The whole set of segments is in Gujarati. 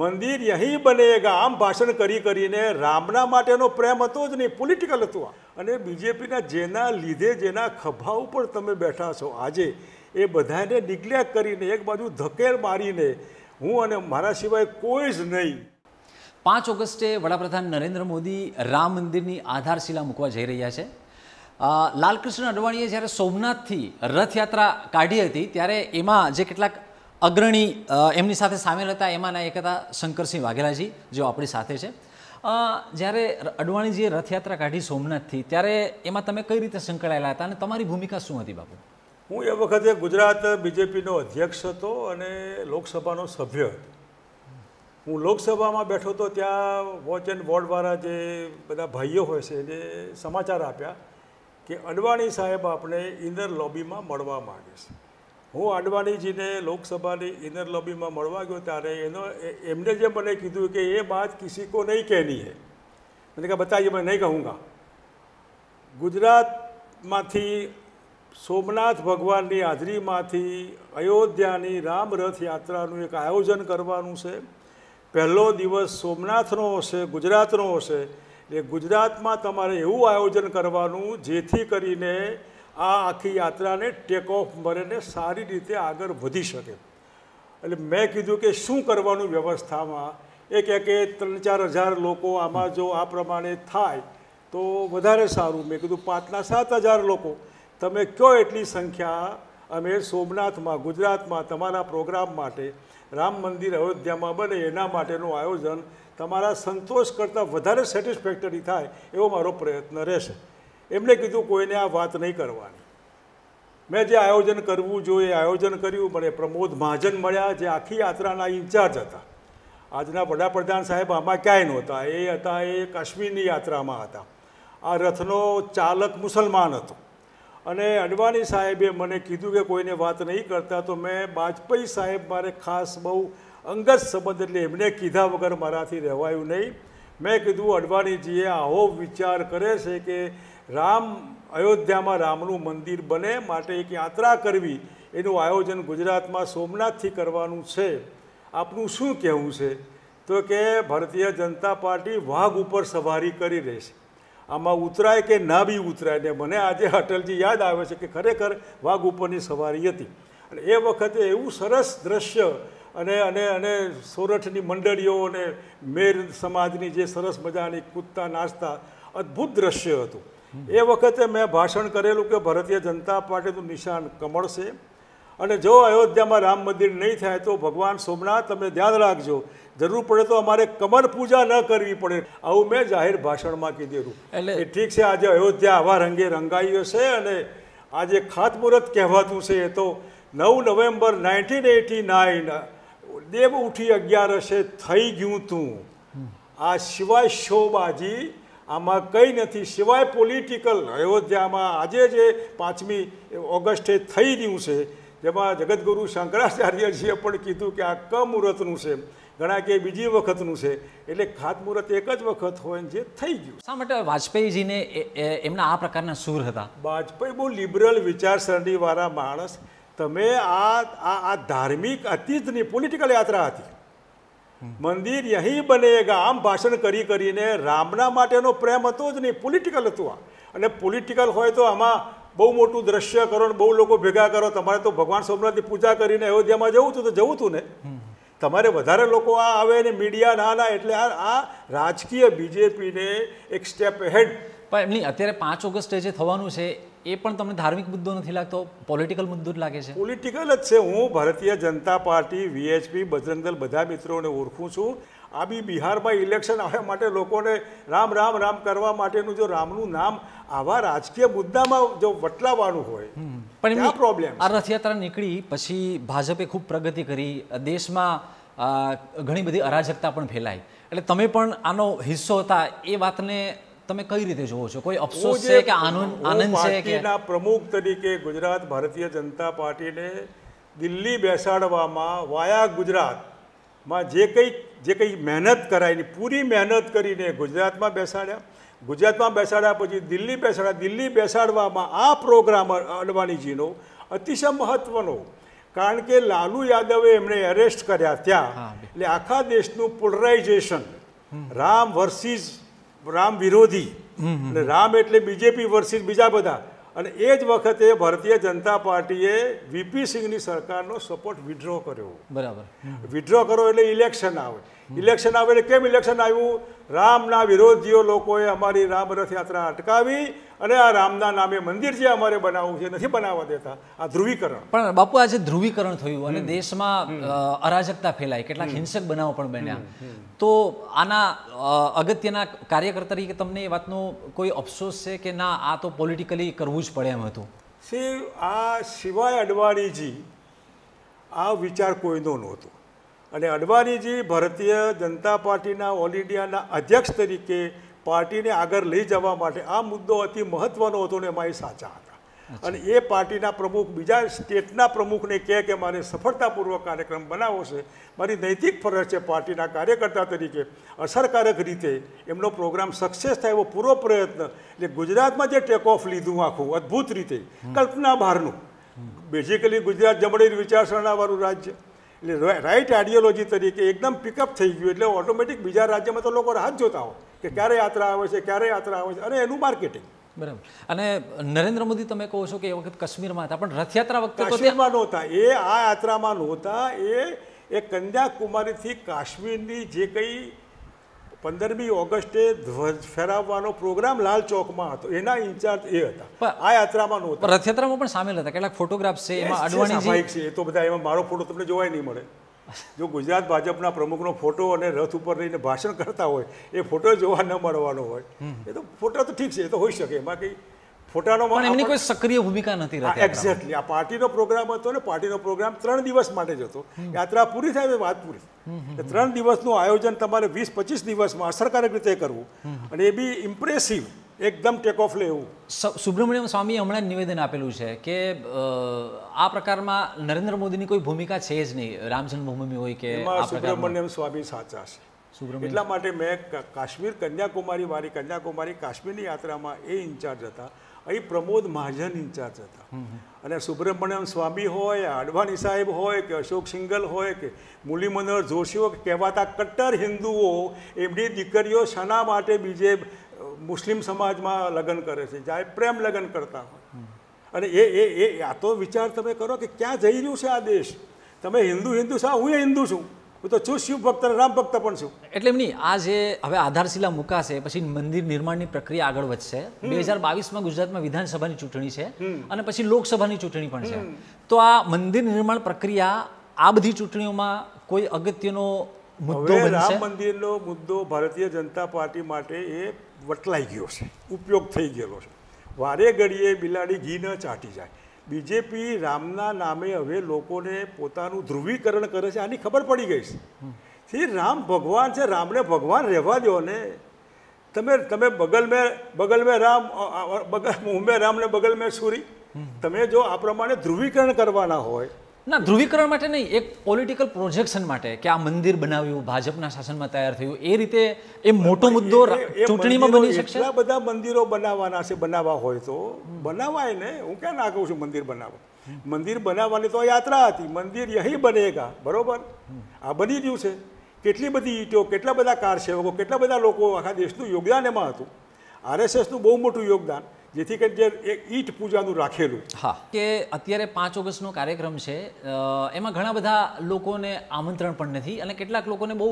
મંદિર અહીં બનેગા આમ ભાષણ કરી કરીને રામના માટેનો પ્રેમ હતો જ નહીં પોલિટિકલ હતો અને બીજેપીના જેના લીધે જેના ખભા ઉપર તમે બેઠા છો આજે એ બધાને નિગ્લેક્ટ કરીને એક બાજુ ધકેલ મારીને હું અને મારા સિવાય કોઈ જ નહીં પાંચ ઓગસ્ટે વડાપ્રધાન નરેન્દ્ર મોદી રામ મંદિરની આધારશિલા મૂકવા જઈ રહ્યા છે લાલકૃષ્ણ અડવાણીએ જ્યારે સોમનાથથી રથયાત્રા કાઢી હતી ત્યારે એમાં જે કેટલાક અગ્રણી એમની સાથે સામેલ હતા એમાંના એક હતા શંકરસિંહ વાઘેલાજી જેઓ આપણી સાથે છે જ્યારે અડવાણીજીએ રથયાત્રા કાઢી સોમનાથથી ત્યારે એમાં તમે કઈ રીતે સંકળાયેલા હતા અને તમારી ભૂમિકા શું હતી બાપુ હું એ વખતે ગુજરાત બીજેપીનો અધ્યક્ષ હતો અને લોકસભાનો સભ્ય હતો હું લોકસભામાં બેઠો તો ત્યાં વોચ એન્ડ વોર્ડવાળા જે બધા ભાઈઓ હોય છે એને સમાચાર આપ્યા કે અડવાણી સાહેબ આપણે ઇન્દર લોબીમાં મળવા માગે છે હું આડવાણીજીને લોકસભાની ઇનર લોબીમાં મળવા ગયો ત્યારે એનો એમને જે મને કીધું કે એ વાત કિસી કો નહીં કહેની હે મને કહે બતાવીએ મેં નહીં કહુંગા ગુજરાતમાંથી સોમનાથ ભગવાનની હાજરીમાંથી અયોધ્યાની રામ રથ યાત્રાનું એક આયોજન કરવાનું છે પહેલો દિવસ સોમનાથનો હશે ગુજરાતનો હશે એ ગુજરાતમાં તમારે એવું આયોજન કરવાનું જેથી કરીને આ આખી યાત્રાને ટેક ઓફ મળીને સારી રીતે આગળ વધી શકે એટલે મેં કીધું કે શું કરવાનું વ્યવસ્થામાં એક એક ત્રણ ચાર હજાર લોકો આમાં જો આ પ્રમાણે થાય તો વધારે સારું મેં કીધું પાંચના સાત હજાર લોકો તમે કયો એટલી સંખ્યા અમે સોમનાથમાં ગુજરાતમાં તમારા પ્રોગ્રામ માટે રામ મંદિર અયોધ્યામાં બને એના માટેનું આયોજન તમારા સંતોષ કરતાં વધારે સેટિસ્ફેક્ટરી થાય એવો મારો પ્રયત્ન રહેશે એમણે કીધું કોઈને આ વાત નહીં કરવાની મેં જે આયોજન કરવું જોઈએ આયોજન કર્યું મને પ્રમોદ મહાજન મળ્યા જે આખી યાત્રાના ઇન્ચાર્જ હતા આજના વડાપ્રધાન સાહેબ આમાં ક્યાંય નહોતા એ હતા એ કાશ્મીરની યાત્રામાં હતા આ રથનો ચાલક મુસલમાન હતો અને અડવાણી સાહેબે મને કીધું કે કોઈને વાત નહીં કરતા તો મેં બાજપેયી સાહેબ મારે ખાસ બહુ અંગત સંબંધ એટલે એમને કીધા વગર મારાથી રહેવાયું નહીં મેં કીધું અડવાણીજીએ આવો વિચાર કરે છે કે રામ અયોધ્યામાં રામનું મંદિર બને માટે એક યાત્રા કરવી એનું આયોજન ગુજરાતમાં સોમનાથથી કરવાનું છે આપનું શું કહેવું છે તો કે ભારતીય જનતા પાર્ટી વાઘ ઉપર સવારી કરી રહેશે આમાં ઉતરાય કે ના બી ઉતરાય ને મને આજે અટલજી યાદ આવે છે કે ખરેખર વાઘ ઉપરની સવારી હતી અને એ વખતે એવું સરસ દ્રશ્ય અને અને અને સોરઠની મંડળીઓ અને મેર સમાજની જે સરસ મજાની કૂદતા નાચતા અદ્ભુત દ્રશ્ય હતું એ વખતે મેં ભાષણ કરેલું કે ભારતીય જનતા પાર્ટીનું નિશાન કમળ છે અને જો અયોધ્યામાં રામ મંદિર નહીં થાય તો ભગવાન સોમનાથ તમે ધ્યાન રાખજો જરૂર પડે તો અમારે કમર પૂજા ન કરવી પડે આવું મેં જાહેર ભાષણમાં કીધેલું એટલે ઠીક છે આજે અયોધ્યા આવા રંગે રંગાઈ છે અને આજે ખાતમુહૂર્ત કહેવાતું છે એ તો નવ નવેમ્બર નાઇન્ટીન એટી નાઇન દેવ ઉઠી અગિયારસે થઈ ગયું તું આ શિવાય શોબાજી આમાં કંઈ નથી સિવાય પોલિટિકલ અયોધ્યામાં આજે જે પાંચમી ઓગસ્ટે થઈ રહ્યું છે જેમાં જગતગુરુ શંકરાચાર્યજીએ પણ કીધું કે આ કમુહૂર્તનું છે ઘણા કે બીજી વખતનું છે એટલે ખાતમુહૂર્ત એક જ વખત હોય જે થઈ ગયું શા માટે વાજપેયીજીને એમના આ પ્રકારના સુર હતા વાજપેયી બહુ લિબરલ વિચારસરણીવાળા માણસ તમે આ આ ધાર્મિક અતીતની પોલિટિકલ યાત્રા હતી મંદિર અહીં બનેગા આમ ભાષણ કરી કરીને રામના માટેનો પ્રેમ હતો જ નહીં પોલિટિકલ હતું આ અને પોલિટિકલ હોય તો આમાં બહુ મોટું દ્રશ્ય કરો ને બહુ લોકો ભેગા કરો તમારે તો ભગવાન સોમનાથની પૂજા કરીને અયોધ્યામાં જવું હતું તો જવું હતું ને તમારે વધારે લોકો આ આવે ને મીડિયા ના ના એટલે આ આ રાજકીય બીજેપીને એક સ્ટેપ હેડ પણ એમની અત્યારે પાંચ ઓગસ્ટે જે થવાનું છે એ પણ તમને ધાર્મિક મુદ્દો નથી લાગતો પોલિટિકલ મુદ્દો લાગે છે પોલિટિકલ જ છે હું ભારતીય જનતા પાર્ટી વીએચપી બજરંગદલ બધા મિત્રોને ઓળખું છું આ બી બિહારમાં ઇલેક્શન આવ્યા માટે લોકોને રામ રામ રામ કરવા માટેનું જો રામનું નામ આવા રાજકીય મુદ્દામાં જો વટલાવાનું હોય પણ એમની પ્રોબ્લેમ આ રથયાત્રા નીકળી પછી ભાજપે ખૂબ પ્રગતિ કરી દેશમાં ઘણી બધી અરાજકતા પણ ફેલાઈ એટલે તમે પણ આનો હિસ્સો હતા એ વાતને તમે કઈ રીતે જોવો છો કોઈ અફસોસ છે કે આનંદ આનંદ છે કે પ્રમુખ તરીકે ગુજરાત ભારતીય જનતા પાર્ટીને દિલ્હી બેસાડવામાં વાયા ગુજરાતમાં જે કંઈ જે કંઈ મહેનત કરાઈને પૂરી મહેનત કરીને ગુજરાતમાં બેસાડ્યા ગુજરાતમાં બેસાડ્યા પછી દિલ્હી બેસાડ્યા દિલ્હી બેસાડવામાં આ પ્રોગ્રામ અડવાણીજીનો અતિશય મહત્ત્વનો કારણ કે લાલુ યાદવે એમણે એરેસ્ટ કર્યા ત્યાં એટલે આખા દેશનું પોલરાઇઝેશન રામ વર્સિસ રામ વિરોધી અને રામ એટલે બીજેપી વર્સિસ બીજા બધા અને એ જ વખતે ભારતીય જનતા પાર્ટીએ વીપી સિંહની સરકારનો સપોર્ટ વિડ્રો કર્યો બરાબર વિડ્રો કરો એટલે ઇલેક્શન આવે ઇલેક્શન આવે એટલે કેમ ઇલેક્શન આવ્યું રામના વિરોધીઓ લોકોએ અમારી રામ રથયાત્રા અટકાવી અને આ રામના નામે મંદિર જે અમારે બનાવવું છે નથી બનાવવા દેતા આ ધ્રુવીકરણ પણ બાપુ આજે ધ્રુવીકરણ થયું અને દેશમાં અરાજકતા ફેલાય કેટલાક હિંસક બનાવો પણ બન્યા તો આના અગત્યના કાર્યકર્તા તરીકે તમને એ વાતનો કોઈ અફસોસ છે કે ના આ તો પોલિટિકલી કરવું જ પડે એમ હતું શિવ આ સિવાય અડવાણીજી આ વિચાર કોઈનો નહોતો અને અડવાણીજી ભારતીય જનતા પાર્ટીના ઓલ ઇન્ડિયાના અધ્યક્ષ તરીકે પાર્ટીને આગળ લઈ જવા માટે આ મુદ્દો અતિ મહત્ત્વનો હતો ને એમાં એ સાચા હતા અને એ પાર્ટીના પ્રમુખ બીજા સ્ટેટના પ્રમુખને કહે કે મારે સફળતાપૂર્વક કાર્યક્રમ બનાવવો છે મારી નૈતિક ફરજ છે પાર્ટીના કાર્યકર્તા તરીકે અસરકારક રીતે એમનો પ્રોગ્રામ સક્સેસ થાય એવો પૂરો પ્રયત્ન એટલે ગુજરાતમાં જે ટેક ઓફ લીધું આખું અદ્ભુત રીતે કલ્પના બહારનું બેઝિકલી ગુજરાત જમણેરી વિચારસરણાવાળું રાજ્ય એટલે રાઇટ આઈડિયોલોજી તરીકે એકદમ પિકઅપ થઈ ગયું એટલે ઓટોમેટિક બીજા રાજ્યમાં તો લોકો રાહત જોતા હોય કે ક્યારે યાત્રા આવે છે ક્યારે યાત્રા આવે છે અને એનું માર્કેટિંગ બરાબર અને નરેન્દ્ર મોદી તમે કહો છો કે એ વખત કાશ્મીરમાં હતા પણ રથયાત્રા વખતે કાશ્મીરમાં નહોતા એ આ યાત્રામાં નહોતા એ એ કન્યાકુમારીથી કાશ્મીરની જે કંઈ પંદરમી ઓગસ્ટે ધ્વજ ફેરાવવાનો પ્રોગ્રામ લાલ ચોકમાં હતો એના ઇન્ચાર્જ એ હતા આ યાત્રામાં નહોતા રથયાત્રામાં પણ સામેલ હતા કેટલાક ફોટોગ્રાફ છે એમાં અડવાણી છે એ તો બધા એમાં મારો ફોટો તમને જોવાય નહીં મળે જો ગુજરાત ભાજપના પ્રમુખનો ફોટો અને રથ ઉપર રહીને ભાષણ કરતા હોય એ ફોટો જોવા ન મળવાનો હોય એ તો ફોટો તો ઠીક છે એ તો હોઈ શકે એમાં કંઈ ફોટાનો પણ એમની કોઈ સક્રિય ભૂમિકા નથી રહેતી એક્ઝેક્ટલી આ પાર્ટીનો પ્રોગ્રામ હતો ને પાર્ટીનો પ્રોગ્રામ ત્રણ દિવસ માટે જ હતો યાત્રા પૂરી થાય વાત પૂરી ત્રણ દિવસનું આયોજન તમારે વીસ પચીસ દિવસમાં અસરકારક રીતે કરવું અને એ બી ઇમ્પ્રેસિવ એકદમ ટેક ઓફ લે સુબ્રમણ્યમ સ્વામીએ હમણાં નિવેદન આપેલું છે કે આ પ્રકારમાં નરેન્દ્ર મોદીની કોઈ ભૂમિકા છે જ નહીં રામ જન્મભૂમિ હોય કે સુબ્રમણ્યમ સ્વામી સાચા છે એટલા માટે મેં કાશ્મીર કન્યાકુમારી વાળી કન્યાકુમારી કાશ્મીરની યાત્રામાં એ ઇન્ચાર્જ હતા અહીં પ્રમોદ મહાજન ઇન્ચાર્જ હતા અને સુબ્રમણ્યમ સ્વામી હોય અડવાણી સાહેબ હોય કે અશોક સિંગલ હોય કે મુરલી મનોહર જોશીઓ કહેવાતા કટ્ટર હિન્દુઓ એમની દીકરીઓ શાના માટે બીજે મુસ્લિમ સમાજમાં લગ્ન કરે છે જાય પ્રેમ લગ્ન કરતા હોય અને એ એ એ આ તો વિચાર તમે કરો કે ક્યાં જઈ રહ્યું છે આ દેશ તમે હિન્દુ હિન્દુ છો હું એ હિન્દુ છું હું તો છું શિવ ભક્ત રામ ભક્ત પણ છું એટલે એમની આ જે હવે આધારશિલા મુકાશે પછી મંદિર નિર્માણની પ્રક્રિયા આગળ વધશે બે હજાર બાવીસમાં ગુજરાતમાં વિધાનસભાની ચૂંટણી છે અને પછી લોકસભાની ચૂંટણી પણ છે તો આ મંદિર નિર્માણ પ્રક્રિયા આ બધી ચૂંટણીઓમાં કોઈ અગત્યનો મુદ્દો રામ મંદિરનો મુદ્દો ભારતીય જનતા પાર્ટી માટે એ વટલાઈ ગયો છે ઉપયોગ થઈ ગયેલો છે વારે ઘડીએ બિલાડી ઘી ન ચાટી જાય બીજેપી રામના નામે હવે લોકોને પોતાનું ધ્રુવીકરણ કરે છે આની ખબર પડી ગઈ છે શ્રી રામ ભગવાન છે રામને ભગવાન રહેવા દો ને તમે તમે બગલ મેં બગલ મેં રામ બગલ મુંબઈ રામ ને બગલ મેં સુરી તમે જો આ પ્રમાણે ધ્રુવીકરણ કરવાના હોય ના ધ્રુવીકરણ માટે નહીં એક પોલિટિકલ પ્રોજેક્શન માટે કે આ મંદિર બનાવ્યું ભાજપના શાસનમાં તૈયાર થયું એ રીતે એ મોટો મુદ્દો ચૂંટણીમાં બની શકશે બધા મંદિરો બનાવવાના છે બનાવવા હોય તો બનાવાય ને હું ક્યાં ના કહું છું મંદિર બનાવવા મંદિર બનાવવાની તો યાત્રા હતી મંદિર અહીં બનેગા બરોબર આ બની રહ્યું છે કેટલી બધી ઈંટો કેટલા બધા કાર સેવકો કેટલા બધા લોકો આખા દેશનું યોગદાન એમાં હતું આરએસએસનું બહુ મોટું યોગદાન જેથી કરી જે એક ઈટ પૂજાનું રાખેલું હા કે અત્યારે પાંચ ઓગસ્ટનો કાર્યક્રમ છે એમાં ઘણા બધા લોકોને આમંત્રણ પણ નથી અને કેટલાક લોકોને બહુ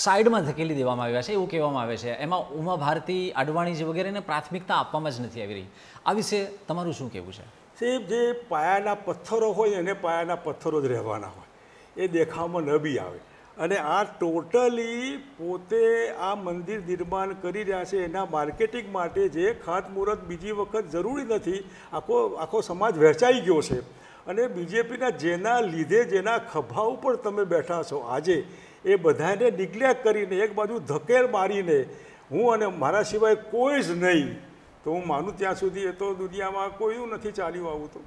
સાઈડમાં ધકેલી દેવામાં આવ્યા છે એવું કહેવામાં આવે છે એમાં ઉમા ભારતી અડવાણીજી વગેરેને પ્રાથમિકતા આપવામાં જ નથી આવી રહી આ વિશે તમારું શું કહેવું છે સાહેબ જે પાયાના પથ્થરો હોય એને પાયાના પથ્થરો જ રહેવાના હોય એ દેખાવમાં ન આવે અને આ ટોટલી પોતે આ મંદિર નિર્માણ કરી રહ્યા છે એના માર્કેટિંગ માટે જે ખાતમુહૂર્ત બીજી વખત જરૂરી નથી આખો આખો સમાજ વહેંચાઈ ગયો છે અને બીજેપીના જેના લીધે જેના ખભા ઉપર તમે બેઠા છો આજે એ બધાને નિગ્લેક્ટ કરીને એક બાજુ ધકેલ મારીને હું અને મારા સિવાય કોઈ જ નહીં તો હું માનું ત્યાં સુધી એ તો દુનિયામાં કોઈનું નથી ચાલ્યું આવું તો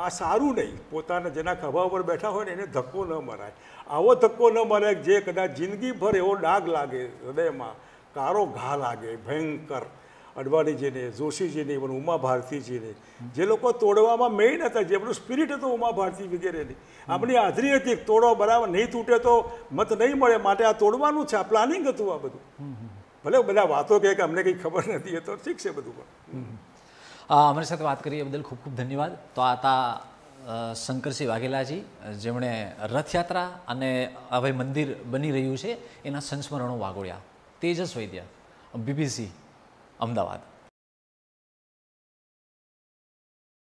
આ સારું નહીં પોતાના જેના ખભા ઉપર બેઠા હોય ને એને ધક્કો ન મરાય આવો ધક્કો ન મરાય જે કદાચ જિંદગીભર એવો ડાગ લાગે હૃદયમાં કારો ઘા લાગે ભયંકર અડવાણીજીને જોશીજીને ઇવન ઉમા ભારતીજીને જે લોકો તોડવામાં મેઇન હતા જેમનું સ્પિરિટ હતું ઉમા ભારતી વગેરેની આપણી હાજરી હતી તોડો બરાબર નહીં તૂટે તો મત નહીં મળે માટે આ તોડવાનું છે આ પ્લાનિંગ હતું આ બધું ભલે બધા વાતો કહે કે અમને કંઈ ખબર નથી એ તો ઠીક છે બધું પણ અમારી સાથે વાત કરી એ બદલ ખૂબ ખૂબ ધન્યવાદ તો આ હતા શંકરસિંહ વાઘેલાજી જેમણે રથયાત્રા અને હવે મંદિર બની રહ્યું છે એના સંસ્મરણો વાગોળ્યા તેજસ વૈદ્ય બીબીસી અમદાવાદ